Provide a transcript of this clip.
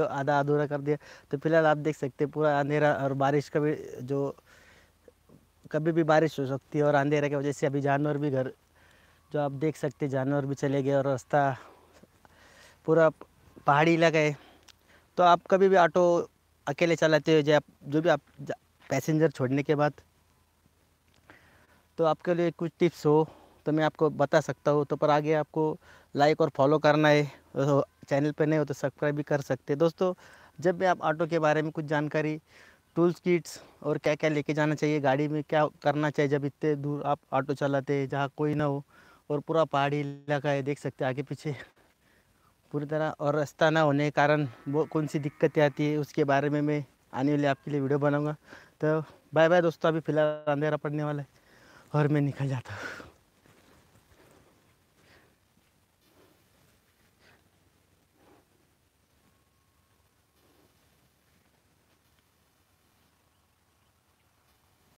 आधा अधूरा कर दिया तो फिलहाल आप देख सकते हैं पूरा अंधेरा और बारिश का भी जो कभी भी बारिश हो सकती है और अंधेरे की वजह से अभी जानवर भी घर जो आप देख सकते जानवर भी चले गए और रास्ता पूरा पहाड़ी इलाका है तो आप कभी भी ऑटो अकेले चलाते हो जब जो भी आप पैसेंजर छोड़ने के बाद तो आपके लिए कुछ टिप्स हो तो मैं आपको बता सकता हूँ तो पर आगे आपको लाइक और फॉलो करना है तो चैनल पर नए हो तो सब्सक्राइब भी कर सकते दोस्तों जब भी आप ऑटो के बारे में कुछ जानकारी टूल्स किट्स और क्या क्या लेके जाना चाहिए गाड़ी में क्या करना चाहिए जब इतने दूर आप ऑटो चलाते हैं जहाँ कोई ना हो और पूरा पहाड़ी इलाका है देख सकते आगे पीछे पूरी तरह और रास्ता ना होने के कारण वो कौन सी दिक्कतें आती है उसके बारे में मैं आने वाले आपके लिए वीडियो बनाऊँगा तो बाय बाय दोस्तों अभी फ़िलहाल अंधेरा पड़ने वाला है और मैं निकल जाता हूँ